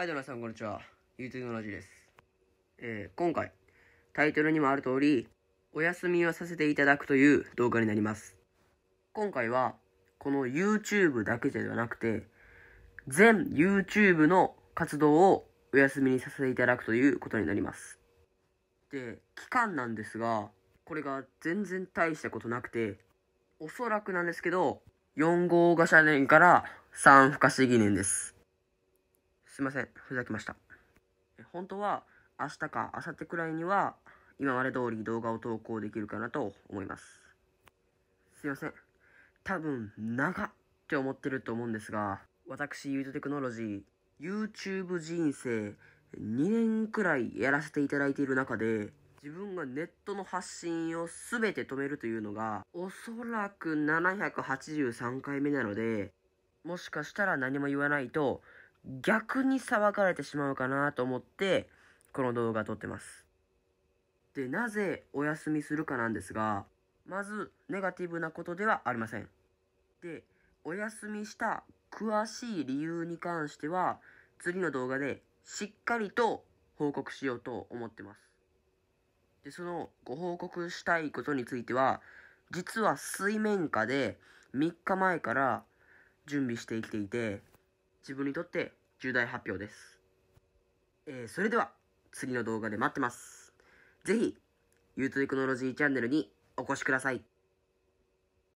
はい、どうも皆さん、こんにちは。ゆうとりのラジです。えー、今回、タイトルにもある通り、お休みをさせていただくという動画になります。今回は、この YouTube だけじゃなくて、全 YouTube の活動をお休みにさせていただくということになります。で、期間なんですが、これが全然大したことなくて、おそらくなんですけど、4号が社年から3不可思議年です。すいません、ふざけました。本当は明日か明後日くらいには今まで通り動画を投稿できるかなと思います。すいません。多分、長って思ってると思うんですが、私、ユートテクノロジー、YouTube 人生2年くらいやらせていただいている中で、自分がネットの発信を全て止めるというのが、おそらく783回目なので、もしかしたら何も言わないと、逆に騒がれてしまうかなと思って、この動画撮ってます。で、なぜお休みするかなんですが、まず、ネガティブなことではありません。で、お休みした詳しい理由に関しては、次の動画でしっかりと報告しようと思ってます。で、そのご報告したいことについては、実は水面下で3日前から準備してきていて、自分にとって重大発表です。えー、それでは次の動画で待ってます。ぜひ、ゆうとテクノロジーチャンネルにお越しください。